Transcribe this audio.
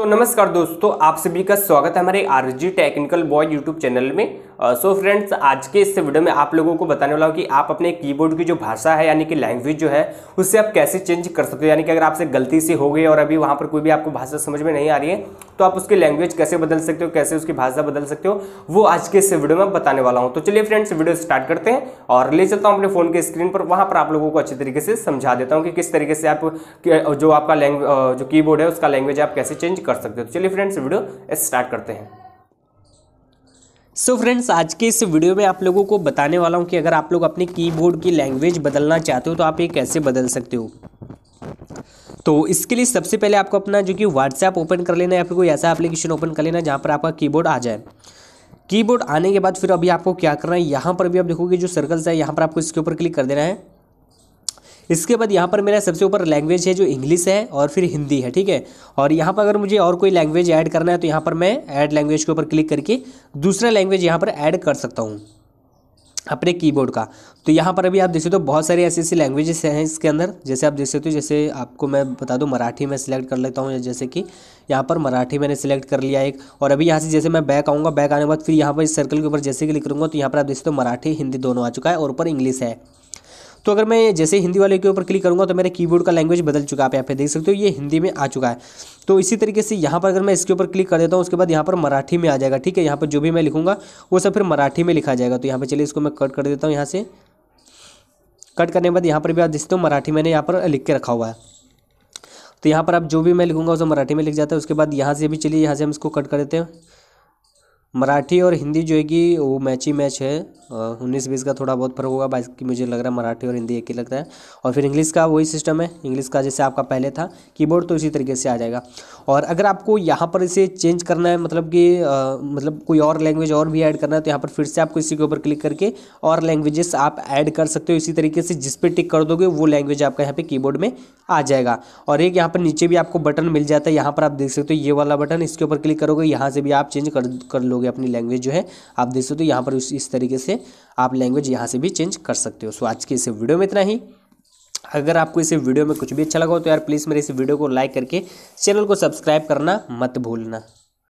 तो नमस्कार दोस्तों आप सभी का स्वागत है हमारे RG technical boy YouTube channel में सो uh, फ्रेंड्स आज के इस वीडियो में आप लोगों को बताने वाला हूँ कि आप अपने कीबोर्ड की जो भाषा है यानी कि लैंग्वेज जो है उससे आप कैसे चेंज कर सकते हो यानी कि अगर आपसे गलती से हो गई और अभी वहाँ पर कोई भी आपको भाषा समझ में नहीं आ रही है तो आप उसकी लैंग्वेज कैसे बदल सकते हो कैसे उसकी भाषा बदल सकते हो वो आज के इस वीडियो में बताने वाला हूँ तो चलिए फ्रेंड्स वीडियो स्टार्ट करते हैं और ले चलता हूँ अपने फ़ोन के स्क्रीन पर वहाँ पर आप लोगों को अच्छे तरीके से समझा देता हूँ कि किस तरीके से आप जो आपका लैंग्वेज जो की है उसका लैंग्वेज आप कैसे चेंज कर सकते हो तो चलिए फ्रेंड्स वीडियो स्टार्ट करते हैं सो so फ्रेंड्स आज के इस वीडियो में आप लोगों को बताने वाला हूँ कि अगर आप लोग अपने कीबोर्ड की लैंग्वेज बदलना चाहते हो तो आप ये कैसे बदल सकते हो तो इसके लिए सबसे पहले आपको अपना जो कि व्हाट्सएप ओपन कर लेना है या फिर कोई ऐसा एप्लीकेशन ओपन कर लेना जहाँ पर आपका कीबोर्ड आ जाए कीबोर्ड आने के बाद फिर अभी आपको क्या करना है यहाँ पर भी आप देखोगे जो सर्कल्स है यहाँ पर आपको इसके ऊपर क्लिक कर देना है इसके बाद यहाँ पर मेरा सबसे ऊपर लैंग्वेज है जो इंग्लिश है और फिर हिंदी है ठीक है और यहाँ पर अगर मुझे और कोई लैंग्वेज ऐड करना है तो यहाँ पर मैं ऐड लैंग्वेज के ऊपर क्लिक करके दूसरा लैंग्वेज यहाँ पर ऐड कर सकता हूँ अपने कीबोर्ड का तो यहाँ पर अभी आप देख सकते हो तो बहुत सारी ऐसी ऐसी लैंग्वेजेस हैं इसके अंदर जैसे आप देख सकते हो तो जैसे आपको मैं बता दूँ मराठी में सिलेक्ट कर लेता हूँ जैसे कि यहाँ पर मराठी मैंने सिलेक्ट कर लिया एक और अभी यहाँ से जैसे मैं बैक आऊँगा बैक आने के बाद फिर यहाँ पर इस सर्कल के ऊपर जैसे क्लिक करूँगा तो यहाँ पर आप देख सकते हो तो मराठी हिंदी दोनों आ चुका है और ऊपर इंग्लिश है तो अगर मैं जैसे हिंदी वाले के ऊपर क्लिक करूँगा तो मेरे कीबोर्ड का लैंग्वेज बदल चुका है आप यहाँ पे देख सकते हो ये हिंदी में आ चुका है तो इसी तरीके से यहाँ पर अगर मैं इसके ऊपर क्लिक कर देता हूँ उसके बाद यहाँ पर मराठी में आ जाएगा ठीक है यहाँ पर जो भी मैं लिखूँगा वो सब फिर मराठी में लिखा जाएगा तो यहाँ पर चलिए इसको मैं कट कर देता हूँ यहाँ से कट करने के बाद यहाँ पर भी आप देखते हो मराठी मैंने यहाँ पर लिख के रखा हुआ है तो यहाँ पर आप जो भी मैं लिखूँगा उसे मराठी में लिख जाता है उसके बाद यहाँ से भी चलिए यहाँ से हम इसको कट कर देते हैं मराठी और हिंदी जो है कि वो मैच ही मैच है उन्नीस बीस का थोड़ा बहुत फर्क होगा बाकी मुझे लग रहा है मराठी और हिंदी एक ही लगता है और फिर इंग्लिश का वही सिस्टम है इंग्लिश का जैसे आपका पहले था कीबोर्ड तो इसी तरीके से आ जाएगा और अगर आपको यहाँ पर इसे चेंज करना है मतलब कि मतलब कोई और लैंग्वेज और भी ऐड करना है तो यहाँ पर फिर से आपको इसी के ऊपर क्लिक करके और लैंग्वेजेस आप ऐड कर सकते हो इसी तरीके से जिस पर टिक कर दोगे वो लैंग्वेज आपका यहाँ पर कीबोर्ड में आ जाएगा और एक यहाँ पर नीचे भी आपको बटन मिल जाता है यहाँ पर आप देख सकते हो ये वाला बटन इसके ऊपर क्लिक करोगे यहाँ से भी आप चेंज कर कर लोगे दोगे अपनी लैंग्वेज जो है आप देख सकते हो यहाँ पर इस तरीके से आप लैंग्वेज यहाँ से भी चेंज कर सकते हो सो आज के इस वीडियो में इतना ही अगर आपको इस वीडियो में कुछ भी अच्छा लगा हो तो यार प्लीज़ मेरे इस वीडियो को लाइक करके चैनल को सब्सक्राइब करना मत भूलना